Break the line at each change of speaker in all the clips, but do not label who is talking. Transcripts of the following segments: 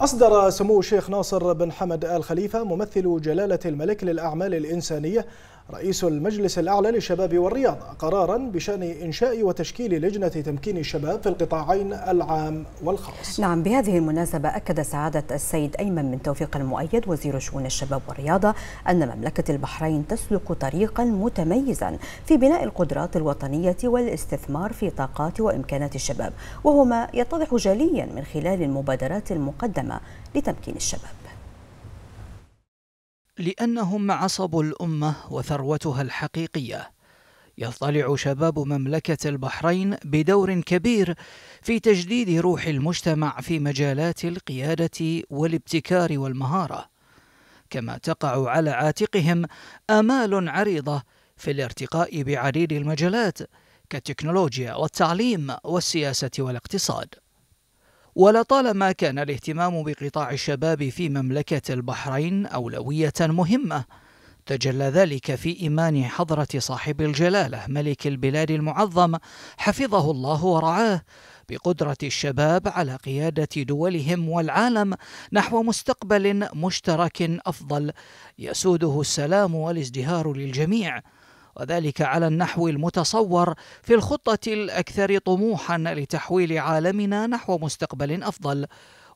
أصدر سمو الشيخ ناصر بن حمد آل خليفة ممثل جلالة الملك للأعمال الإنسانية رئيس المجلس الأعلى للشباب والرياضة قرارا بشأن إنشاء وتشكيل لجنة تمكين الشباب في القطاعين العام والخاص نعم بهذه المناسبة أكد سعادة السيد أيمن من توفيق المؤيد وزير شؤون الشباب والرياضة أن مملكة البحرين تسلك طريقا متميزا في بناء القدرات الوطنية والاستثمار في طاقات وإمكانات الشباب وهما يتضح جليا من خلال المبادرات المقدمة لتمكين الشباب لأنهم عصب الأمة وثروتها الحقيقية يضطلع شباب مملكة البحرين بدور كبير في تجديد روح المجتمع في مجالات القيادة والابتكار والمهارة، كما تقع على عاتقهم آمال عريضة في الارتقاء بعديد المجالات كالتكنولوجيا والتعليم والسياسة والاقتصاد. ولطالما كان الاهتمام بقطاع الشباب في مملكة البحرين أولوية مهمة تجلى ذلك في إيمان حضرة صاحب الجلالة ملك البلاد المعظم حفظه الله ورعاه بقدرة الشباب على قيادة دولهم والعالم نحو مستقبل مشترك أفضل يسوده السلام والازدهار للجميع وذلك على النحو المتصور في الخطة الأكثر طموحا لتحويل عالمنا نحو مستقبل أفضل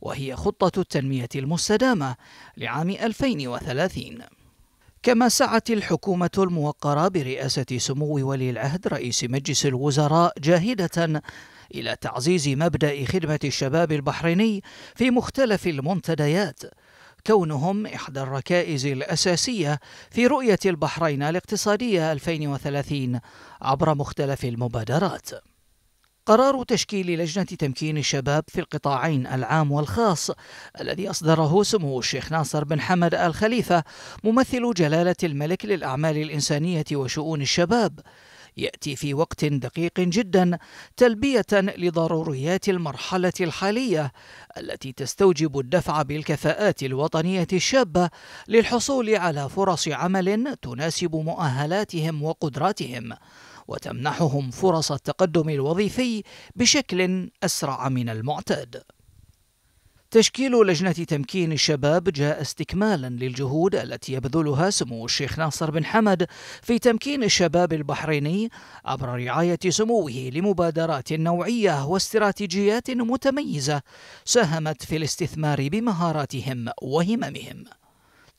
وهي خطة التنمية المستدامة لعام 2030 كما سعت الحكومة الموقرة برئاسة سمو ولي العهد رئيس مجلس الوزراء جاهدة إلى تعزيز مبدأ خدمة الشباب البحريني في مختلف المنتديات كونهم إحدى الركائز الأساسية في رؤية البحرين الاقتصادية 2030 عبر مختلف المبادرات. قرار تشكيل لجنة تمكين الشباب في القطاعين العام والخاص الذي أصدره سمو الشيخ ناصر بن حمد آل خليفة ممثل جلالة الملك للأعمال الإنسانية وشؤون الشباب يأتي في وقت دقيق جدا تلبية لضروريات المرحلة الحالية التي تستوجب الدفع بالكفاءات الوطنية الشابة للحصول على فرص عمل تناسب مؤهلاتهم وقدراتهم وتمنحهم فرص التقدم الوظيفي بشكل أسرع من المعتاد تشكيل لجنة تمكين الشباب جاء استكمالا للجهود التي يبذلها سمو الشيخ ناصر بن حمد في تمكين الشباب البحريني عبر رعاية سموه لمبادرات نوعية واستراتيجيات متميزة ساهمت في الاستثمار بمهاراتهم وهممهم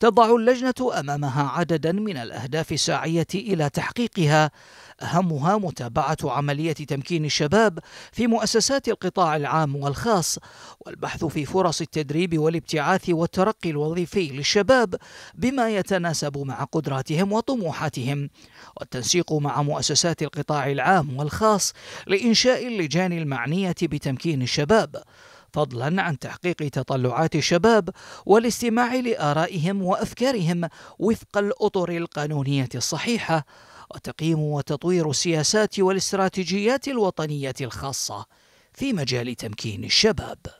تضع اللجنة أمامها عددا من الأهداف الساعية إلى تحقيقها أهمها متابعة عملية تمكين الشباب في مؤسسات القطاع العام والخاص والبحث في فرص التدريب والابتعاث والترقي الوظيفي للشباب بما يتناسب مع قدراتهم وطموحاتهم والتنسيق مع مؤسسات القطاع العام والخاص لإنشاء اللجان المعنية بتمكين الشباب فضلا عن تحقيق تطلعات الشباب والاستماع لارائهم وافكارهم وفق الاطر القانونيه الصحيحه وتقييم وتطوير السياسات والاستراتيجيات الوطنيه الخاصه في مجال تمكين الشباب